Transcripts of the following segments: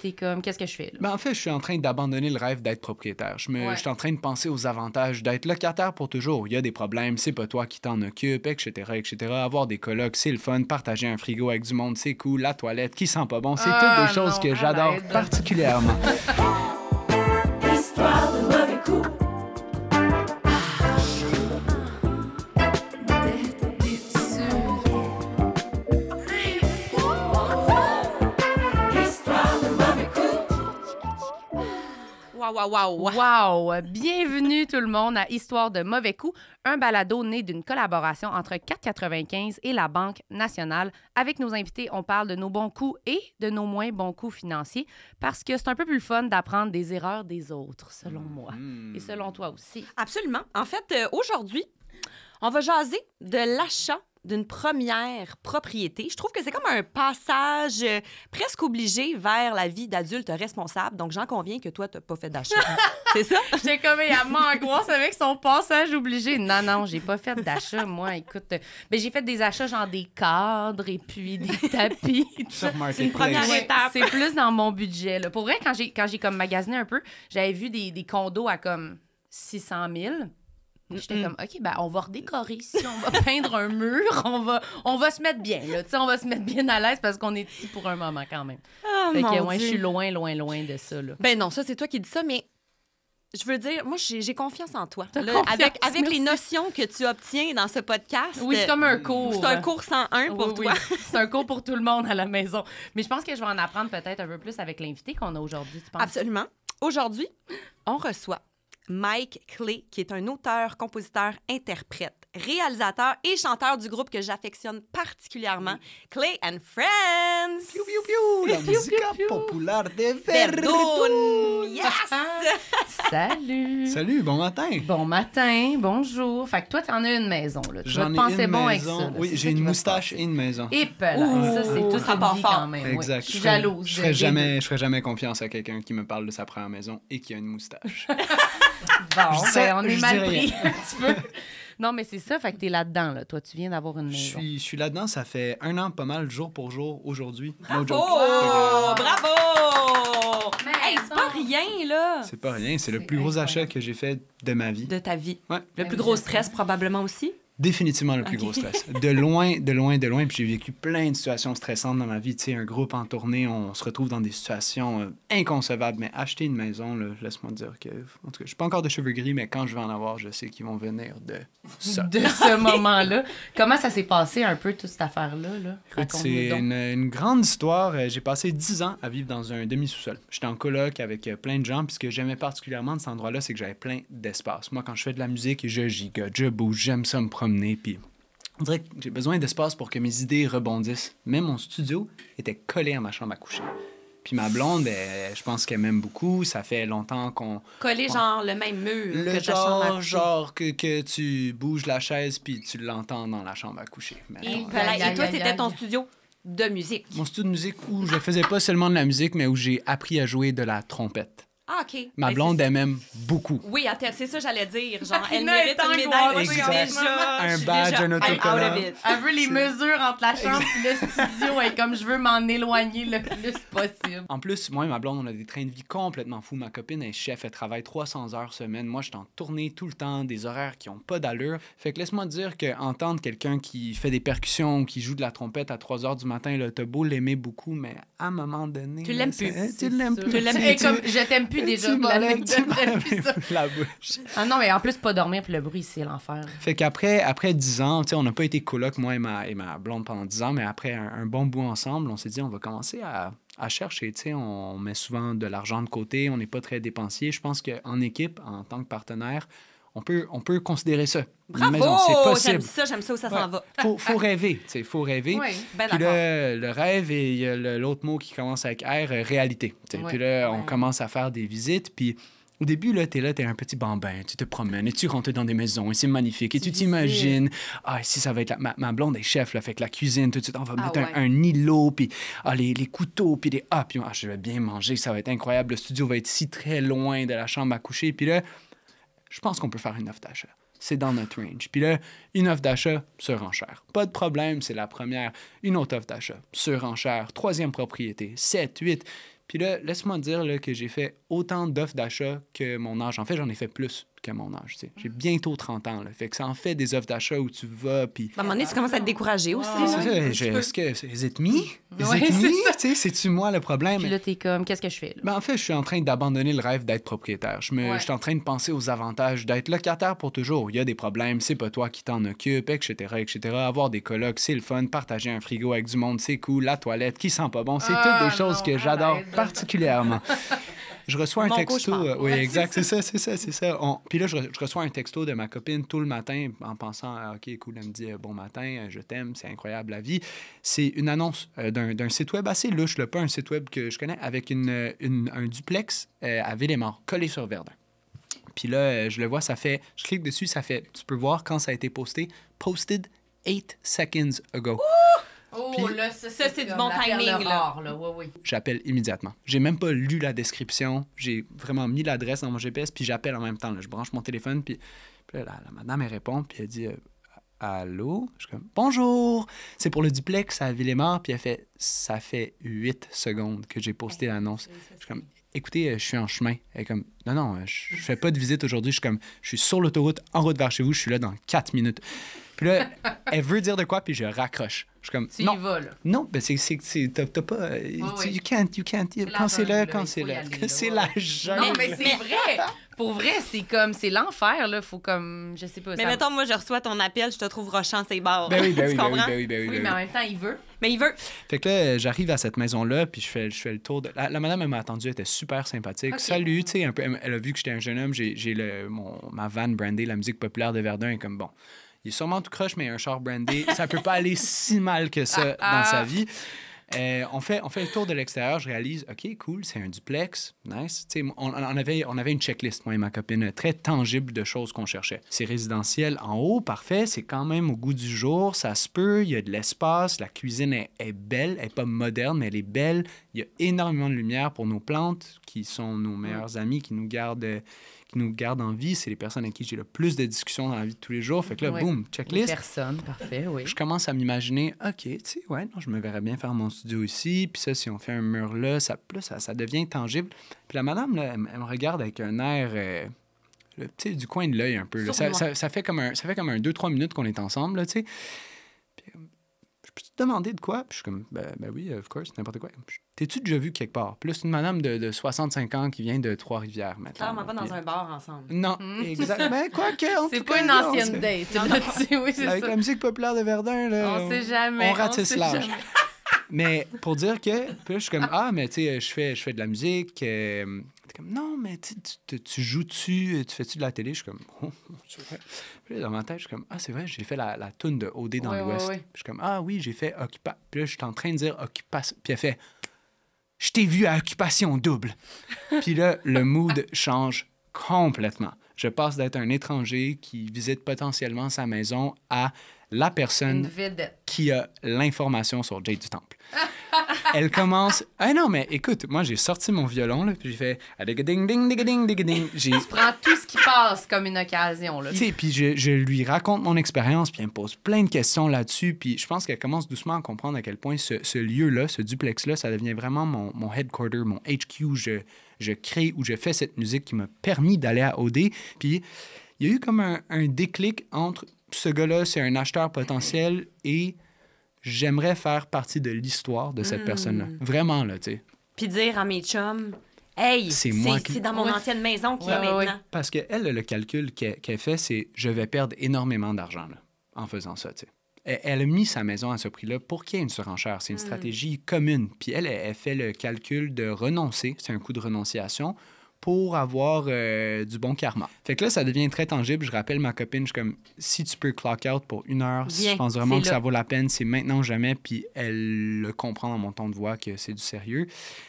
Puis qu'est-ce que je fais? Ben, en fait, je suis en train d'abandonner le rêve d'être propriétaire. Je, suis en train de penser aux avantages d'être locataire pour toujours. Il y a des problèmes, c'est pas toi qui t'en occupe, etc., etc. Avoir des colocs, c'est le fun. Partager un frigo avec du monde, c'est cool. La toilette qui sent pas bon, c'est ah, toutes des choses que j'adore particulièrement. Wow. Bienvenue tout le monde à Histoire de mauvais coups, un balado né d'une collaboration entre 4,95 et la Banque nationale. Avec nos invités, on parle de nos bons coups et de nos moins bons coups financiers parce que c'est un peu plus fun d'apprendre des erreurs des autres, selon mm-hmm. moi et selon toi aussi. Absolument. En fait, euh, aujourd'hui, on va jaser de l'achat d'une première propriété. Je trouve que c'est comme un passage euh, presque obligé vers la vie d'adulte responsable. Donc, j'en conviens que toi, tu n'as pas fait d'achat. c'est ça? j'ai comme, à m'angoisse avec son passage obligé. Non, non, j'ai pas fait d'achat, moi. Écoute, mais j'ai fait des achats genre des cadres et puis des tapis. c'est une première étape. c'est plus dans mon budget. Pour vrai, quand j'ai, quand j'ai comme magasiné un peu, j'avais vu des, des condos à comme 600 000 J'étais comme, OK, ben, on va redécorer ici, on va peindre un mur, on va, on va se mettre bien, là. Tu sais, on va se mettre bien à l'aise parce qu'on est ici pour un moment quand même. Ah, je suis loin, loin, loin de ça, là. Ben non, ça, c'est toi qui dis ça, mais je veux dire, moi, j'ai confiance en toi. avec avec les notions que tu obtiens dans ce podcast. Oui, c'est comme un euh, cours. C'est un hein. cours 101 pour toi. c'est un cours pour tout le monde à la maison. Mais je pense que je vais en apprendre peut-être un peu plus avec l'invité qu'on a aujourd'hui, tu penses? Absolument. Aujourd'hui, on reçoit Mike Clay, qui est un auteur, compositeur, interprète, réalisateur et chanteur du groupe que j'affectionne particulièrement, Clay and Friends. Piu, piu, piu, la musique populaire de Verdun. Yes! Salut! Salut, bon matin! Bon matin, bonjour. Fait que toi, t'en as une maison, là. Tu J'en vas une bon avec maison. ça. oui, j'ai une moustache et une maison. Et ça, c'est tout ça part fort. quand même. Je suis jalouse. Je ferai jamais, jamais confiance à quelqu'un qui me parle de sa première maison et qui a une moustache. Bon, ben, on est mal pris un petit peu. Non, mais c'est ça, fait que t'es là-dedans, là. Toi, tu viens d'avoir une maison. Je suis, là-dedans, ça fait un an pas mal, jour pour jour, aujourd'hui. Bravo! Euh, Bravo! Mais c'est pas rien, là! C'est pas rien, c'est le plus gros achat que j'ai fait de ma vie. De ta vie. Le plus gros stress, probablement aussi. Définitivement le plus gros stress. De loin, de loin, de loin. Puis j'ai vécu plein de situations stressantes dans ma vie. Tu sais, un groupe en tournée, on se retrouve dans des situations euh, inconcevables. Mais acheter une maison, laisse-moi dire que. En tout cas, je n'ai pas encore de cheveux gris, mais quand je vais en avoir, je sais qu'ils vont venir de ça. de ce moment-là. Comment ça s'est passé un peu, toute cette affaire-là? C'est une, grande histoire. Euh, j'ai passé 10 ans à vivre dans un demi-sous-sol. J'étais en coloc avec euh, plein de gens. Puis ce que j'aimais particulièrement de cet endroit-là, c'est que j'avais plein d'espace. Moi, quand je fais de la musique, je gigote, je bouge, j'aime ça me puis on dirait que j'ai besoin d'espace pour que mes idées rebondissent. Même mon studio était collé à ma chambre à coucher. Puis ma blonde, ben, je pense qu'elle m'aime beaucoup. Ça fait longtemps qu'on. Collé genre le même mur. que genre, ta chambre genre que, que, tu bouges la chaise puis tu l'entends dans la chambre à coucher. Et toi, c'était ton studio de musique. Mon studio de musique où je faisais pas seulement de la musique, mais où j'ai appris à jouer de la trompette. Ah, OK. Ma ben, blonde, aime elle beaucoup. Oui, c'est ça j'allais dire. Genre, elle mérite une médaille. un badge, un autocollant. Elle veut les mesures entre la chambre et le studio. Et comme je veux m'en éloigner le plus possible. En plus, moi et ma blonde, on a des trains de vie complètement fous. Ma copine est chef, elle travaille 300 heures semaine. Moi, je suis en tournée tout le temps, des horaires qui ont pas d'allure. Fait que laisse-moi dire qu'entendre quelqu'un qui fait des percussions ou qui joue de la trompette à 3 heures du matin, le t'as beau l'aimer beaucoup, mais à un moment donné... Tu l'aimes plus. Tu l'aimes plus. Tu l'aimes Je t'aime plus déjà de la bouche. Ah non, mais en plus, pas dormir, puis le bruit, c'est l'enfer. Fait qu'après après 10 ans, on n'a pas été coloc, moi et ma, et ma blonde, pendant dix ans, mais après un, bon bout ensemble, on s'est dit, on va commencer à, à chercher. on met souvent de l'argent de côté, on n'est pas très dépensier. Je pense qu'en équipe, en tant que partenaire, on peut, on peut considérer ça. Bravo! J'aime ça, j'aime ça où ça s'en va. Faut, faut rêver, tu faut rêver. Ben puis là, le rêve et l'autre mot qui commence avec R, euh, réalité. puis là, on commence à faire des visites, puis... Au début, là, t'es là, t'es un petit bambin, tu te promènes et tu rentres dans des maisons et c'est magnifique. Et tu t'imagines, ah, si ça va être ma, blonde est chef, là, fait que la cuisine, tout de suite, on va ah mettre un, îlot, puis ah, les, couteaux, puis les... ah, puis ah, je vais bien manger, ça va être incroyable. Le studio va être si très loin de la chambre à coucher. Puis là, je pense qu'on peut faire une offre d'achat. C'est dans notre range. Puis là, une offre d'achat, surenchère. Pas de problème, c'est la première. Une autre offre d'achat, surenchère. Troisième propriété, 7, 8. Puis là, laisse-moi dire que j'ai fait autant d'offres d'achat que mon âge. En fait, j'en ai fait plus qu'à mon âge. Tu sais. J'ai bientôt 30 ans. Là, fait que ça en fait des offres d'achat où tu vas. Puis... À un moment donné, tu commences à te décourager aussi. c'est Est-ce que c'est C'est-tu moi le problème? Puis là, t'es comme, qu'est-ce que je fais? Ben, en fait, je suis en train d'abandonner le rêve d'être propriétaire. Je, suis en train de penser aux avantages d'être locataire pour toujours. Il y a des problèmes, c'est pas toi qui t'en occupe, etc., etc. Avoir des colocs, c'est le fun. Partager un frigo avec du monde, c'est cool. La toilette qui sent pas bon, c'est ah, toutes des choses que j'adore particulièrement. je reçois un texto. Euh, oui, exact, c'est ça, c'est ça, c'est ça. Puis là, je, reçois un texto de ma copine tout le matin en pensant ah, OK, cool, elle me dit euh, bon matin, euh, je t'aime, c'est incroyable la vie. C'est une annonce d'un site web assez louche, le pas un site web que je connais, avec une, un duplex à Villemort, collé sur Verdun. Puis là, je le vois, ça fait. Je clique dessus, ça fait. Tu peux voir quand ça a été posté. Posted 8 seconds ago. Oh, là, ça, c'est du bon timing. Là. oui, J'appelle immédiatement. J'ai même pas lu la description. J'ai vraiment mis l'adresse dans mon GPS, puis j'appelle en même temps. Je branche mon téléphone, puis, la, madame, elle répond, puis elle dit euh, Allô Je suis comme Bonjour C'est pour le duplex à Villemar, puis elle fait Ça fait 8 secondes que j'ai posté l'annonce. Je suis comme Écoutez, euh, je suis en chemin. Elle est comme Non, non, euh, je, fais pas de visite aujourd'hui. Je suis comme Je suis sur l'autoroute, en route vers chez vous, je suis là dans quatre minutes. Puis là, elle veut dire de quoi, puis je raccroche. Je suis comme. Tu non, y vas, là. Non, ben c'est. T'as pas. Euh, tu, You can't, you can't. Quand c'est là, quand c'est là. C'est la jeune. Non, mais c'est vrai. Pour vrai, c'est comme. C'est l'enfer, là. Faut comme. Je sais pas. Mais mettons, moi, je reçois ton appel, je te trouve rochant ses barres. Ben, ben, ben, ben oui, oui, oui, oui, mais en même temps, il veut. Mais il veut. Fait que là, j'arrive à cette maison-là, puis je fais, je fais le tour de. La, madame, elle m'a attendu, elle était super sympathique. Salut, tu sais, un peu. Elle a vu que j'étais un jeune homme, j'ai ma van brandée, la musique populaire de Verdun, et comme bon. Il est sûrement tout croche, mais un char brandé, ça peut pas aller si mal que ça ah, dans sa ah. vie. Euh, on, fait, on fait le tour de l'extérieur, je réalise, OK, cool, c'est un duplex, nice. On, on, avait, on avait une checklist, moi et ma copine, très tangible de choses qu'on cherchait. C'est résidentiel en haut, parfait, c'est quand même au goût du jour, ça se peut, il y a de l'espace, la cuisine est, est belle, elle n'est pas moderne, mais elle est belle. Il y a énormément de lumière pour nos plantes, qui sont nos meilleurs amis, qui nous gardent euh, qui nous gardent en vie, c'est les personnes avec qui j'ai le plus de discussions dans la vie de tous les jours. Fait que là, boom, boum, checklist. Les personnes, parfait, oui. Je commence à m'imaginer, OK, tu sais, ouais, non, je me verrais bien faire mon studio ici, puis ça, si on fait un mur là, ça, ça, ça devient tangible. Puis la madame, là, elle, me regarde avec un air... Euh, tu sais, du coin de l'œil un peu. Ça, ça, fait comme un, ça fait comme un 2-3 minutes qu'on est ensemble, tu sais. Puis, peux te demandé de quoi? Puis je suis comme, ben, ben oui, of course, n'importe quoi. T'es-tu déjà vu quelque part? Plus une madame de, de 65 ans qui vient de Trois-Rivières maintenant. Clairement pas dans un bar ensemble. Non, Mais mais quoi que, C'est pas une ancienne date. oui, c'est Avec la musique populaire de Verdun, là, on, sait jamais. On ratisse l'âge. mais pour dire que, puis je suis comme, ah, mais tu sais, je fais, je fais de la musique, euh, non, mais tu, tu, joues-tu, euh, tu fais-tu de la télé? Je suis comme, oh, c'est vrai. Puis dans ma tête, je suis comme, ah, c'est vrai, j'ai fait la, la toune de OD dans l'Ouest. Je suis comme, ah oui, j'ai fait Occupation. Puis là, je suis en train de dire Occupation. Puis elle fait, je t'ai vu à Occupation double. Puis là, le mood change complètement. Je passe d'être un étranger qui visite potentiellement sa maison à la personne qui a l'information sur Jade du Temple. Elle commence. Ah non, mais écoute, moi j'ai sorti mon violon, là, puis j'ai fait. prends tout ce qui passe comme une occasion. Là. Puis je, lui raconte mon expérience, puis elle me pose plein de questions là-dessus. Puis je pense qu'elle commence doucement à comprendre à quel point ce, lieu-là, ce duplex-là, ça devient vraiment mon, mon headquarter, mon HQ. Je, je crée ou je fais cette musique qui m'a permis d'aller à OD. Puis il y a eu comme un, un déclic entre ce gars-là, c'est un acheteur potentiel et j'aimerais faire partie de l'histoire de cette hmm. personne-là. Vraiment, là, tu sais. Puis dire à mes chums, hey, c'est qui... dans mon ancienne maison qui est maintenant. Parce qu'elle, le calcul qu'elle fait, c'est je vais perdre énormément d'argent en faisant ça, tu sais. Elle, a mis sa maison à ce prix-là pour qu'il y ait une surenchère. C'est une hmm. stratégie commune. Puis elle, elle fait le calcul de renoncer, c'est un coup de renonciation, pour avoir euh, du bon karma. Fait que là, ça devient très tangible. Je rappelle ma copine, je suis comme, si tu peux clock out pour une heure, je pense vraiment que ça vaut la peine, c'est maintenant ou jamais. Puis elle le comprend dans mon ton de voix que c'est du sérieux.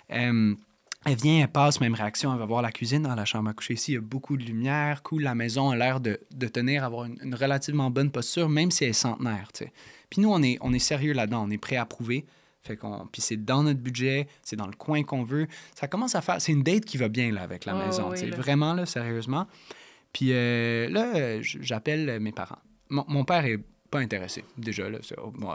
elle vient, elle passe, même réaction, elle va voir la cuisine, dans ah, la chambre à coucher ici, il y a beaucoup de lumière, cool, la maison a l'air de, tenir, avoir une, relativement bonne posture, même si elle est centenaire, Puis nous, on est, on est sérieux là-dedans, on est prêt à prouver. Fait qu'on, puis c'est dans notre budget, c'est dans le coin qu'on veut. Ça commence à faire. C'est une date qui va bien là avec la maison. C'est Vraiment là, sérieusement. Puis euh, là, j'appelle mes parents. Mon, père est pas intéressé déjà là.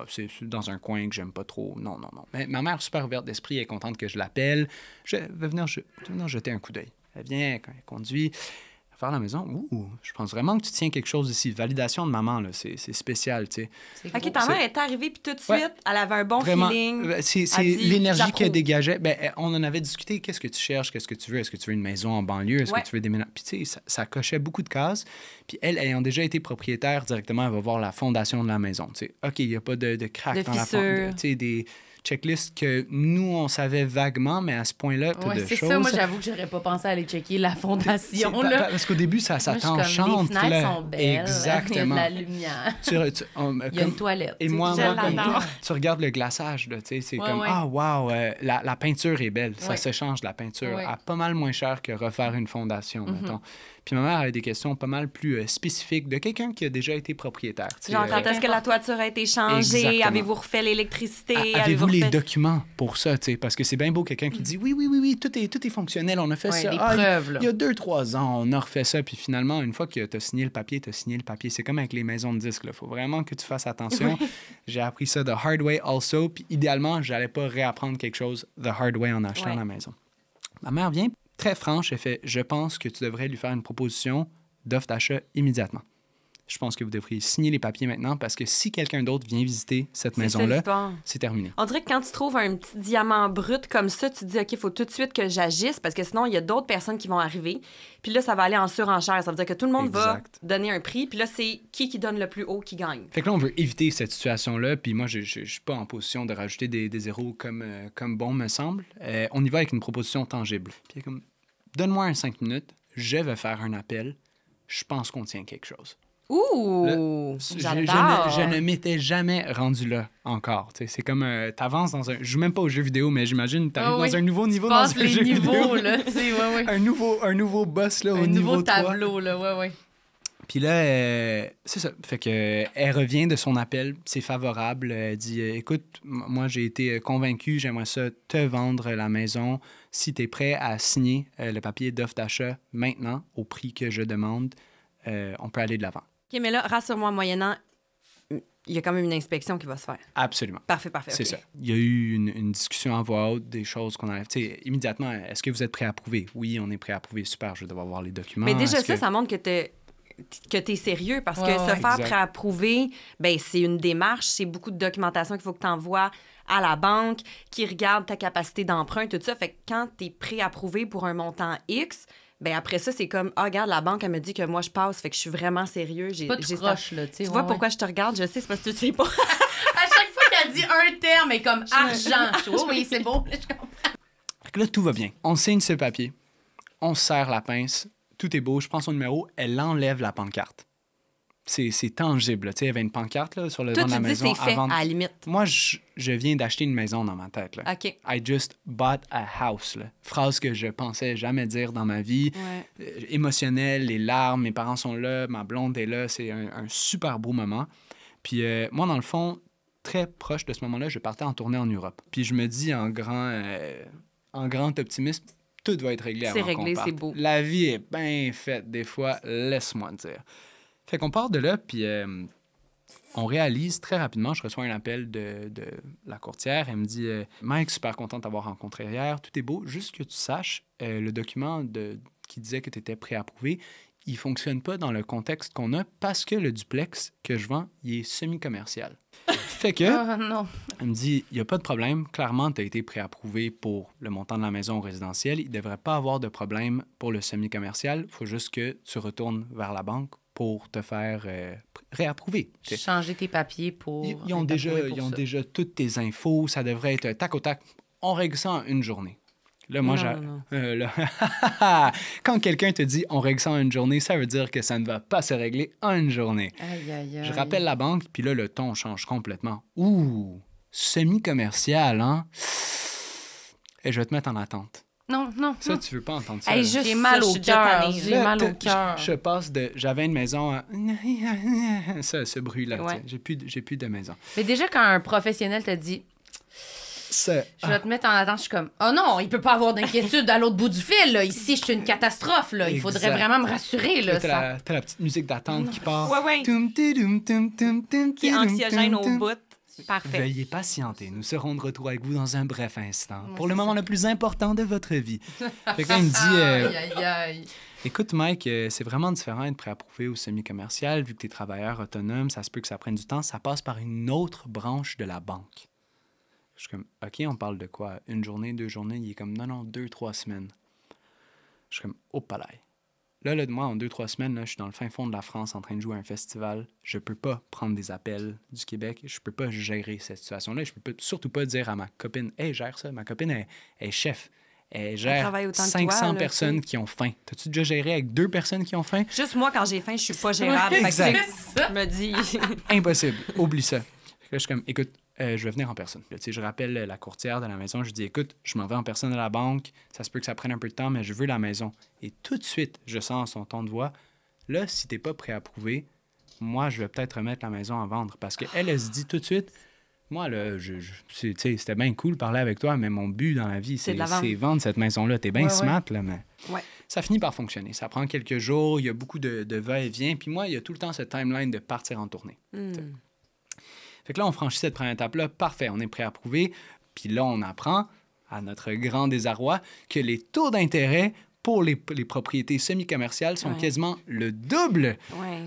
C'est, dans un coin que j'aime pas trop. Non, non, non. Mais ma mère super ouverte d'esprit, est contente que je l'appelle. Je vais venir, je, je venir jeter un coup d'œil. Elle vient, elle conduit faire la maison, ouh, je pense vraiment que tu tiens quelque chose ici. Validation de maman, là, c'est, c'est spécial, tu sais. OK, ta mère est arrivée, puis tout de suite, elle avait un bon feeling. Euh, c'est, c'est l'énergie qu'elle dégageait. Ben, euh, on en avait discuté, qu'est-ce que tu cherches, qu'est-ce que tu veux, est-ce que tu veux une maison en banlieue, est-ce que tu veux déménager. Puis tu sais, ça, cochait beaucoup de cases. Puis elle, ayant déjà été propriétaire directement, elle va voir la fondation de la maison, tu sais. OK, il n'y a pas de, de dans la fondation, tu sais, des checklists que nous, on savait vaguement, mais à ce point-là, ouais, c'est ça. Moi, j'avoue que j'aurais pas pensé à aller checker la fondation qu'au début, ça, ça t'enchante. Les fenêtres sont belles. Exactement. Il y a de la lumière. Tu, il y a une toilette. Et moi, moi comme tu regardes le glaçage, c'est comme, ah, wow, euh, la, la, peinture est belle. Ça se change, la peinture, à pas mal moins cher que refaire une fondation, mm-hmm. mettons. Puis ma mère avait des questions pas mal plus euh, spécifiques de quelqu'un qui a déjà été propriétaire. Genre, euh, quand est-ce que la toiture a été changée? Avez-vous refait l'électricité? Avez-vous les documents pour ça? Parce que c'est bien beau quelqu'un qui mm. dit oui, oui, oui, oui, tout est, tout est fonctionnel, on a fait ça. Ah, il y a deux, trois ans, on a refait ça. Puis finalement, une fois que tu as signé le papier, tu as signé le papier. C'est comme avec les maisons de disques. Il faut vraiment que tu fasses attention. J'ai appris ça the hard way also. Puis idéalement, j'allais pas réapprendre quelque chose the hard way en achetant la maison. Ma mère vient, très franche j'ai fait Je pense que tu devrais lui faire une proposition d'offre d'achat immédiatement je pense que vous devriez signer les papiers maintenant parce que si quelqu'un d'autre vient visiter cette maison-là, c'est terminé. On dirait que quand tu trouves un petit diamant brut comme ça, tu te dis, OK, il faut tout de suite que j'agisse parce que sinon, il y a d'autres personnes qui vont arriver. Puis là, ça va aller en surenchère. Ça veut dire que tout le monde va donner un prix. Puis là, c'est qui qui donne le plus haut qui gagne. Fait que là, on veut éviter cette situation-là. Puis moi, je ne suis pas en position de rajouter des, zéros comme, euh, comme bon me semble. Euh, on y va avec une proposition tangible. Puis comme, donne-moi un cinq minutes, je vais faire un appel. Je pense qu'on tient quelque chose. Ouh! Je, je, ne, m'étais jamais rendu là encore. C'est comme tu euh, t'avances dans un. Je joue même pas aux jeux vidéo, mais j'imagine t'arrives ah dans un nouveau niveau dans un jeu vidéo. Là, un, nouveau, un nouveau boss là, au niveau. Un nouveau tableau, là, ouais, ouais. Puis là, euh, c'est ça. Fait que euh, elle revient de son appel, c'est favorable. Elle dit Écoute, moi j'ai été convaincu, j'aimerais ça te vendre la maison. Si tu es prêt à signer le papier d'offre d'achat maintenant, au prix que je demande, on peut aller de l'avant. OK, mais là, rassure-moi, moyennant il y a quand même une inspection qui va se faire. Absolument. Parfait, parfait. C'est ça. Il y a eu une, discussion en voix haute des choses qu'on a... Tu sais, immédiatement, est-ce que vous êtes prêt à prouver? Oui, on est prêt à prouver. Super, je vais devoir voir les documents. Mais déjà, ça, ça montre que tu es que tu sérieux parce que se faire prêt à prouver, ben, c'est une démarche, c'est beaucoup de documentation qu'il faut que tu envoies à la banque qui regarde ta capacité d'emprunt, tout ça. Fait que quand tu es prêt à pour un montant X, ben après ça, c'est comme, ah, regarde, la banque, elle me dit que moi, je passe, fait que je suis vraiment sérieux. J'ai, pas de là, tu vois pourquoi je te regarde? Je sais, c'est parce que tu sais pas. à chaque fois qu'elle dit un terme, est comme argent. Je oh, oui, c'est beau. je comprends. Là, tout va bien. On signe ce papier, on serre la pince, tout est beau, je prends son numéro, elle enlève la pancarte c'est tangible. Tu sais, il y avait une pancarte là, sur le devant de la maison. à la limite. Moi, je, je viens d'acheter une maison dans ma tête. Là. I just bought a house. Phrase que je pensais jamais dire dans ma vie. Euh, émotionnel émotionnelle, les larmes, mes parents sont là, ma blonde est là. C'est un, super beau moment. Puis euh, moi, dans le fond, très proche de ce moment-là, je partais en tournée en Europe. Puis je me dis en grand, euh, en grand optimisme, tout va être réglé avant C'est réglé, c'est beau. La vie est bien faite des fois, laisse-moi dire. Fait qu'on part de là, puis euh, on réalise très rapidement, je reçois un appel de, la courtière, elle me dit euh, Mike, super content de t'avoir rencontré hier, tout est beau, juste que tu saches, euh, le document qui disait que tu étais préapprouvé, il fonctionne pas dans le contexte qu'on a parce que le duplex que je vends, il est semi-commercial. fait que, ah, elle me dit, il n'y a pas de problème. Clairement, tu as été préapprouvé pour le montant de la maison résidentielle. Il ne devrait pas avoir de problème pour le semi-commercial. Il faut juste que tu retournes vers la banque pour te faire euh, réapprouver. Changer tes papiers pour. Ils, ont, déjà, ils ont déjà toutes tes infos, ça devrait être tac au tac. On règle ça en une journée. Là, moi, non, euh, Quand quelqu'un te dit on règle ça en une journée, ça veut dire que ça ne va pas se régler en une journée. Je rappelle la banque, puis là, le ton change complètement. Ouh, semi-commercial, hein? Et je vais te mettre en attente non, non. Ça, tu veux pas entendre ça. j'ai mal au cœur. J'ai mal au cœur. Je, passe de. J'avais une maison à. Ça, ce bruit-là. J'ai plus, plus de maison. Mais déjà, quand un professionnel te dit. Je vais ah. te mettre en attente, je suis comme. Oh non, il peut pas avoir d'inquiétude à l'autre bout du fil. Là. Ici, je suis une catastrophe. Là. Il faudrait vraiment me rassurer. Là, T'as la, la, petite musique d'attente qui part. Ouais, ouais. Qui est anxiogène au bout. Parfait. Veuillez patienter. Nous serons de retour avec vous dans un bref instant pour le moment le plus important de votre vie. fait me dit euh, Écoute, Mike, euh, c'est vraiment différent être préapprouvé au semi-commercial. Vu que tu es travailleur autonome, ça se peut que ça prenne du temps. Ça passe par une autre branche de la banque. Je suis comme, OK, on parle de quoi Une journée, deux journées Il est comme, non, non, deux, trois semaines. Je suis comme, au oh, palais. Là, là, moi, en deux, trois semaines, là, je suis dans le fin fond de la France en train de jouer à un festival. Je peux pas prendre des appels du Québec. Je peux pas gérer cette situation-là. Je peux surtout pas dire à ma copine, « Hey, gère ça. » Ma copine est, est chef. Elle gère 500 personnes qui ont faim. T'as-tu déjà géré avec deux personnes qui ont faim? Juste moi, quand j'ai faim, je suis pas gérable. exact. je me dis... Impossible. Oublie ça. je suis comme, écoute, euh, je vais venir en personne. je rappelle la courtière de la maison, je dis écoute, je m'en vais en personne à la banque, ça se peut que ça prenne un peu de temps, mais je veux la maison. Et tout de suite, je sens son ton de voix. Là, si t'es pas prêt à prouver, moi, je vais peut-être remettre la maison à vendre. Parce qu'elle, elle, se dit tout de suite moi, là, c'était bien cool de parler avec toi, mais mon but dans la vie, c'est vendre cette maison-là. T'es bien smart, là, mais ça finit par fonctionner. Ça prend quelques jours, il y a beaucoup de, va-et-vient. Puis moi, il y a tout le temps ce timeline de partir en tournée. Hmm. Fait que là, on franchit cette première étape-là, parfait, on est prêt à prouver. Puis là, on apprend, à notre grand désarroi, que les taux d'intérêt pour les, propriétés semi-commerciales sont quasiment le double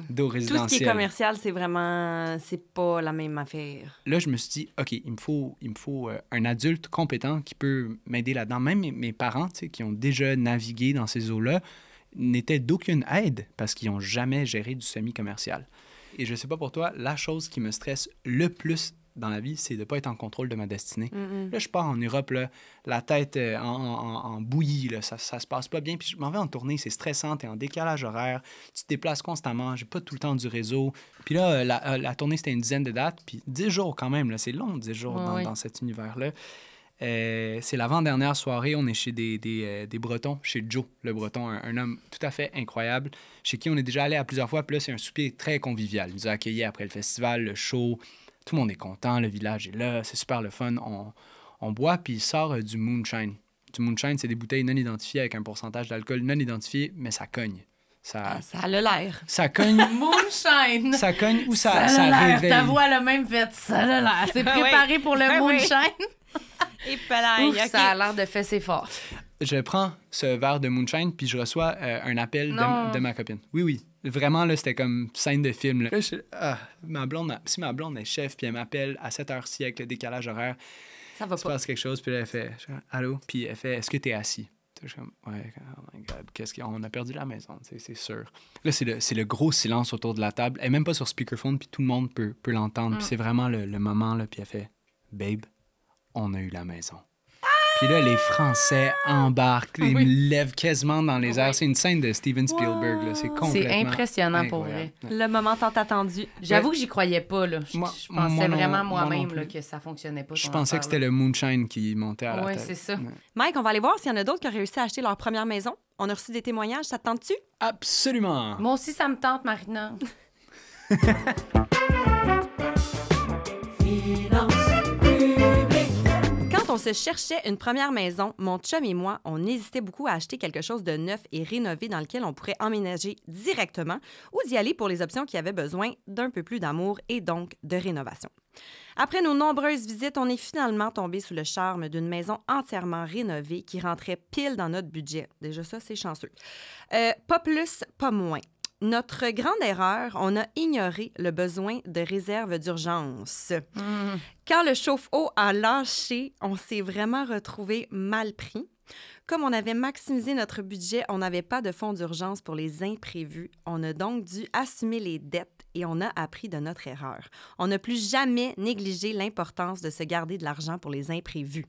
de d'eau Tout ce qui est commercial, c'est vraiment... c'est pas la même affaire. Là, je me suis dit, OK, il me faut, il me faut euh, un adulte compétent qui peut m'aider là-dedans. Même mes parents, qui ont déjà navigué dans ces eaux-là, n'étaient d'aucune aide parce qu'ils n'ont jamais géré du semi-commercial. Et je sais pas pour toi, la chose qui me stresse le plus dans la vie, c'est de ne pas être en contrôle de ma destinée. Mm, mm. Là, je pars en Europe, la tête euh, en, bouillie, là, ça, ne se passe pas bien. Puis je m'en vais en tournée, c'est stressant, es en décalage horaire, tu te déplaces constamment, j'ai pas tout le temps du réseau. Puis là, euh, la, euh, la tournée, c'était une dizaine de dates, puis 10 jours quand même, c'est long, 10 jours dans, dans, cet univers-là. Euh, c'est l'avant-dernière soirée, on est chez des, euh, Bretons, chez Joe le Breton, un, homme tout à fait incroyable, chez qui on est déjà allé à plusieurs fois. Puis là, c'est un souper très convivial. Il nous a accueillis après le festival, le show. Tout le monde est content, le village est là, c'est super le fun. On, boit, puis il sort euh, du moonshine. Du moonshine, c'est des bouteilles non identifiées avec un pourcentage d'alcool non identifié, mais ça cogne. Ça, ah, a l'air. Ça cogne. moonshine. Ça cogne ou ça, ça, a Ta voix le même fait. Ça a l'air. C'est ah préparé pour le ah moonshine. Et Ouf, okay. Ça a l'air de fesser fort. Je prends ce verre de moonshine, puis je reçois euh, un appel de, ma copine. Oui, oui. Vraiment, là, c'était comme scène de film. Ah, ma blonde, si ma blonde est chef, puis elle m'appelle à 7 h siècle avec le décalage horaire, ça va se passe quelque chose, puis elle fait Allô? Puis elle fait Est-ce que t'es assis? Je suis comme, ouais, oh my god, qu'est-ce a perdu la maison, c'est sûr. Là, c'est le, gros silence autour de la table. Elle même pas sur speakerphone, puis tout le monde peut, peut l'entendre. Puis mm. c'est vraiment le, le moment, là, puis elle fait, babe, on a eu la maison. Puis là, les Français embarquent, ah ils me lèvent quasiment dans les ah airs. C'est une scène de Steven Spielberg. C'est complètement... C'est impressionnant pour vrai. Le moment tant attendu. J'avoue que j'y croyais pas. Là. Je, pensais vraiment moi-même que ça fonctionnait pas. Je pensais que c'était le moonshine qui montait à la tête. Oui, c'est ça. Mike, on va aller voir s'il y en a d'autres qui ont réussi à acheter leur première maison. On a reçu des témoignages. Ça te tente-tu? Absolument. Moi aussi, ça me tente, Marina. se cherchait une première maison, mon chum et moi, on hésitait beaucoup à acheter quelque chose de neuf et rénové dans lequel on pourrait emménager directement ou d'y aller pour les options qui avaient besoin d'un peu plus d'amour et donc de rénovation. Après nos nombreuses visites, on est finalement tombé sous le charme d'une maison entièrement rénovée qui rentrait pile dans notre budget. Déjà ça, c'est chanceux. Euh, pas plus, pas moins notre grande erreur, on a ignoré le besoin de réserve d'urgence. Hmm. Quand le chauffe-eau a lâché, on s'est vraiment retrouvé mal pris. Comme on avait maximisé notre budget, on n'avait pas de fonds d'urgence pour les imprévus. On a donc dû assumer les dettes et on a appris de notre erreur. On n'a plus jamais négligé l'importance de se garder de l'argent pour les imprévus.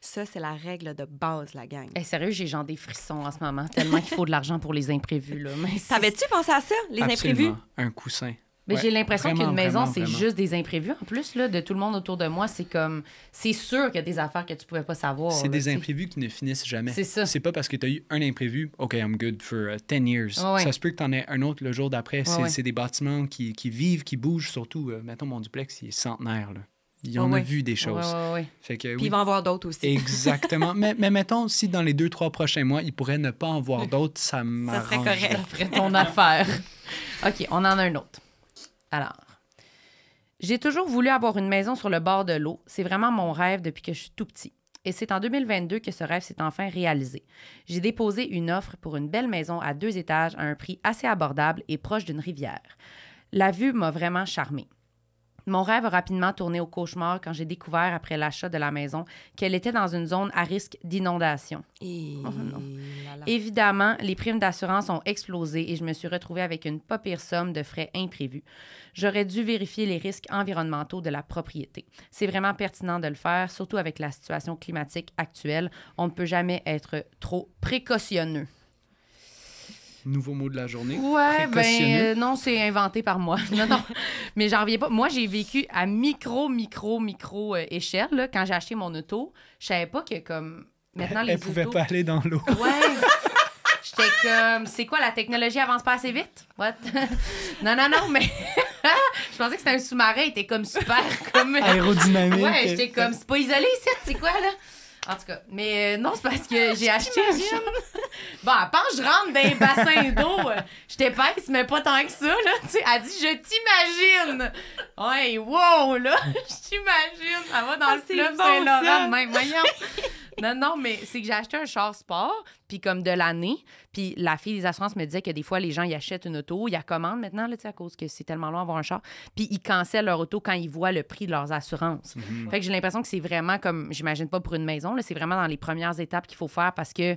Ça, c'est la règle de base, la gang. Eh, sérieux, j'ai genre des frissons en ce moment, tellement qu'il faut de l'argent pour les imprévus. Là. T'avais-tu penser à ça, les imprévus? Un coussin. Mais j'ai l'impression qu'une maison, c'est juste des imprévus. En plus, là, de tout le monde autour de moi, c'est comme. C'est sûr qu'il y a des affaires que tu pouvais pas savoir. C'est des imprévus qui ne finissent jamais. C'est ça. C'est pas parce que tu as eu un imprévu, OK, I'm good for 10 euh, years. Ça se peut que tu en aies un autre le jour d'après. c'est des bâtiments qui, vivent, qui bougent, surtout. Euh, mon duplex, il est centenaire. Il en a vu des choses. fait que, Puis il va en voir d'autres aussi. Exactement. mais, mais, mettons, si dans les deux, trois prochains mois, il pourrait ne pas en voir d'autres, ça m'arrange. Ça serait correct. Ça ton affaire. OK, on en a un autre. Alors, j'ai toujours voulu avoir une maison sur le bord de l'eau. C'est vraiment mon rêve depuis que je suis tout petit. Et c'est en 2022 que ce rêve s'est enfin réalisé. J'ai déposé une offre pour une belle maison à deux étages à un prix assez abordable et proche d'une rivière. La vue m'a vraiment charmée. Mon rêve a rapidement tourné au cauchemar quand j'ai découvert, après l'achat de la maison, qu'elle était dans une zone à risque d'inondation. Oh, Évidemment, les primes d'assurance ont explosé et je me suis retrouvée avec une pas pire somme de frais imprévus. J'aurais dû vérifier les risques environnementaux de la propriété. C'est vraiment pertinent de le faire, surtout avec la situation climatique actuelle. On ne peut jamais être trop précautionneux nouveau mot de la journée. Ouais, ben euh, non, c'est inventé par moi. Non, non. Mais j'en reviens pas. Moi, j'ai vécu à micro, micro, micro euh, échelle. quand j'ai acheté mon auto, je savais pas que comme maintenant elle, les elle pouvait pas aller dans l'eau. Ouais. J'étais comme, c'est quoi, la technologie avance pas assez vite? What? non, non, non, mais je pensais que c'était un sous-marin, il était comme super, comme... Aérodynamique. Ouais, j'étais comme, c'est pas isolé, c'est quoi, là? En tout cas, mais euh, non, c'est parce que ah, j'ai acheté une Bon, pense que je rentre dans les bassins d'eau. Euh, je t'épaisse, mais pas tant que ça, là. Tu sais, elle dit, je t'imagine. Ouais, wow, là, je t'imagine. Elle va dans ah, le fleuve Saint-Laurent même. Voyons. non, non, mais c'est que j'ai acheté un char sport, puis comme de l'année. Puis la fille des assurances me disait que des fois, les gens, ils achètent une auto, ils la commandent maintenant, là, à cause que c'est tellement long d'avoir un char. Puis ils cancellent leur auto quand ils voient le prix de leurs assurances. Mhm. Fait que j'ai l'impression que c'est vraiment comme, j'imagine pas pour une maison, c'est vraiment dans les premières étapes qu'il faut faire parce que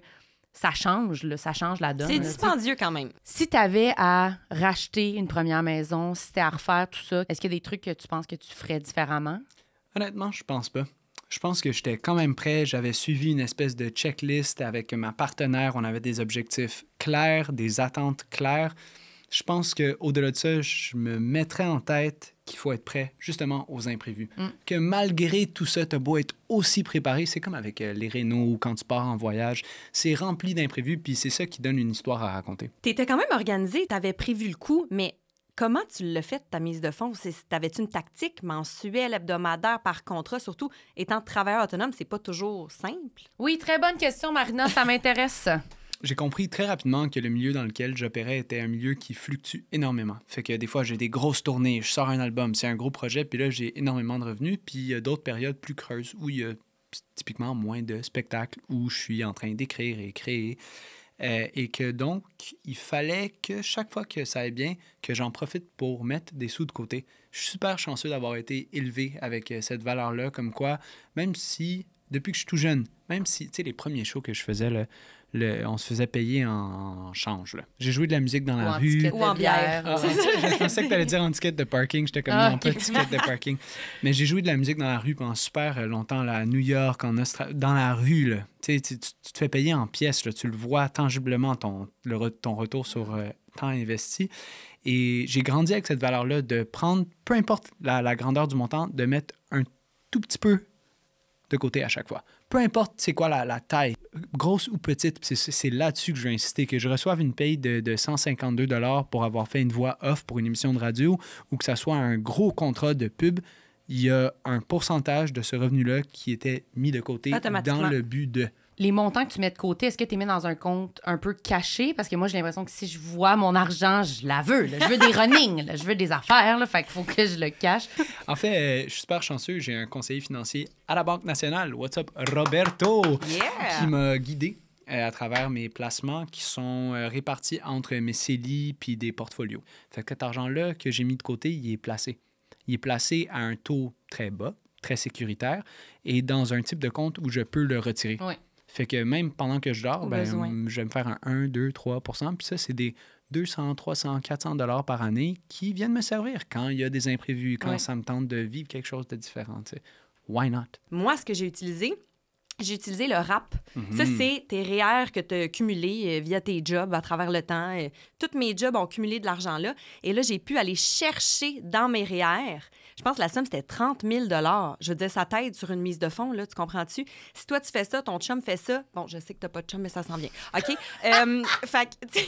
ça change, là, ça change la donne. C'est dispendieux quand même. Si tu avais à racheter une première maison, si tu à refaire tout ça, est-ce qu'il y a des trucs que tu penses que tu ferais différemment? Honnêtement, je pense pas je pense que j'étais quand même prêt. J'avais suivi une espèce de checklist avec ma partenaire. On avait des objectifs clairs, des attentes claires. Je pense qu'au-delà de ça, je me mettrais en tête qu'il faut être prêt justement aux imprévus. Mm. Que malgré tout ça, tu as beau être aussi préparé, c'est comme avec euh, les rénaux ou quand tu pars en voyage, c'est rempli d'imprévus, puis c'est ça qui donne une histoire à raconter. Tu étais quand même organisé, tu avais prévu le coup, mais Comment tu l'as fait, ta mise de fonds? T'avais-tu une tactique mensuelle, hebdomadaire, par contrat? Surtout, étant travailleur autonome, c'est pas toujours simple. Oui, très bonne question, Marina. ça m'intéresse. J'ai compris très rapidement que le milieu dans lequel j'opérais était un milieu qui fluctue énormément. Fait que des fois, j'ai des grosses tournées, je sors un album, c'est un gros projet, puis là, j'ai énormément de revenus. Puis il y a d'autres périodes plus creuses où il y a typiquement moins de spectacles, où je suis en train d'écrire et créer. Euh, et que donc, il fallait que chaque fois que ça allait bien, que j'en profite pour mettre des sous de côté. Je suis super chanceux d'avoir été élevé avec euh, cette valeur-là, comme quoi, même si, depuis que je suis tout jeune, même si, tu sais, les premiers shows que je faisais, là, on se faisait payer en, change. J'ai joué de la musique dans la rue. ou en bière. Ah, je pensais que tu allais dire en ticket de parking. J'étais comme, ah, non, pas ticket de parking. Mais j'ai joué de la musique dans la rue pendant super longtemps, à New York, en Australie, dans la rue. Tu, te fais payer en pièces. Tu le vois tangiblement, ton, ton retour sur euh, temps investi. Et j'ai grandi avec cette valeur-là de prendre, peu importe la grandeur du montant, de mettre un tout petit peu de côté à chaque fois peu importe c'est quoi la, taille, grosse ou petite, c'est là-dessus que je veux insister, que je reçoive une paye de, de 152 pour avoir fait une voix off pour une émission de radio ou que ça soit un gros contrat de pub, il y a un pourcentage de ce revenu-là qui était mis de côté dans le but de les montants que tu mets de côté, est-ce que tu les mets dans un compte un peu caché? Parce que moi, j'ai l'impression que si je vois mon argent, je la Je veux des running, je veux des affaires. Fait qu'il faut que je le cache. En fait, euh, je suis super chanceux. J'ai un conseiller financier à la Banque nationale. What's up, Roberto? Qui m'a guidé euh, à travers mes placements qui sont euh, répartis entre mes CELI puis des portfolios. Fait que cet argent-là que j'ai mis de côté, il est placé. Il est placé à un taux très bas, très sécuritaire, et dans un type de compte où je peux le retirer. Oui. Fait que même pendant que je dors, ben, je vais me faire un 1, 2, 3 Puis ça, c'est des 200, 300, 400 dollars par année qui viennent me servir quand il y a des imprévus, quand ça me tente de vivre quelque chose de différent. T'sais. Why not? Moi, ce que j'ai utilisé, j'ai utilisé le RAP. Mhm. Ça, c'est tes REER que tu as cumulés euh, via tes jobs à travers le temps. Euh, toutes mes jobs ont cumulé de l'argent là. Et là, j'ai pu aller chercher dans mes REER je pense que la somme, c'était 30 000 Je veux dire, ça t'aide sur une mise de fonds, là, tu comprends-tu? Si toi, tu fais ça, ton chum fait ça. Bon, je sais que tu t'as pas de chum, mais ça sent bien. OK? Euh, fait que,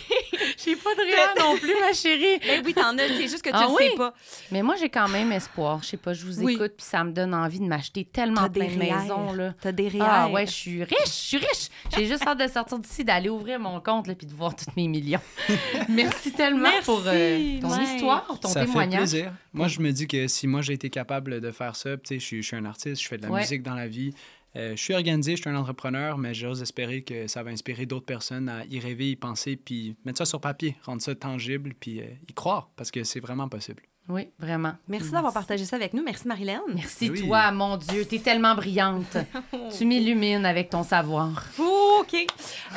J'ai pas de rien non plus, ma chérie. Mais ben oui, t'en as. C'est juste que tu ah sais pas. Mais moi, j'ai quand même espoir. Je sais pas, je vous écoute, puis ça me donne envie de m'acheter tellement plein de maisons, là. T'as des réels. Ah ouais, je suis riche, je suis riche. J'ai juste hâte de sortir d'ici, d'aller ouvrir mon compte, là, puis de voir tous mes millions. Merci tellement pour euh, ton histoire, ton ça Fait plaisir. Moi, je me dis que si moi, j'ai été capable de faire ça. Je suis, je suis un artiste, je fais de la musique dans la vie. Euh, je suis organisé, je suis un entrepreneur, mais j'ose espérer que ça va inspirer d'autres personnes à y rêver, y penser, puis mettre ça sur papier, rendre ça tangible, puis euh, y croire, parce que c'est vraiment possible. Oui, vraiment. Merci, d'avoir partagé ça avec nous. Merci, Marilène. Merci, toi, mon Dieu. Tu es tellement brillante. tu m'illumines avec ton savoir. OK.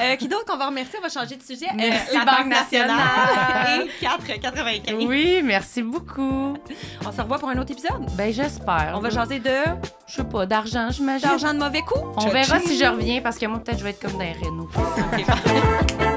Euh, qui d'autre qu'on va remercier? On va changer de sujet. Euh, merci, la Banque, nationale. Et 4,95. Oui, merci beaucoup. On se revoit pour un autre épisode? Ben, j'espère. On va jaser de. Je sais pas, d'argent, j'imagine. D'argent de mauvais coup? On verra si je reviens parce que moi, peut-être, je vais être comme dans les Renault.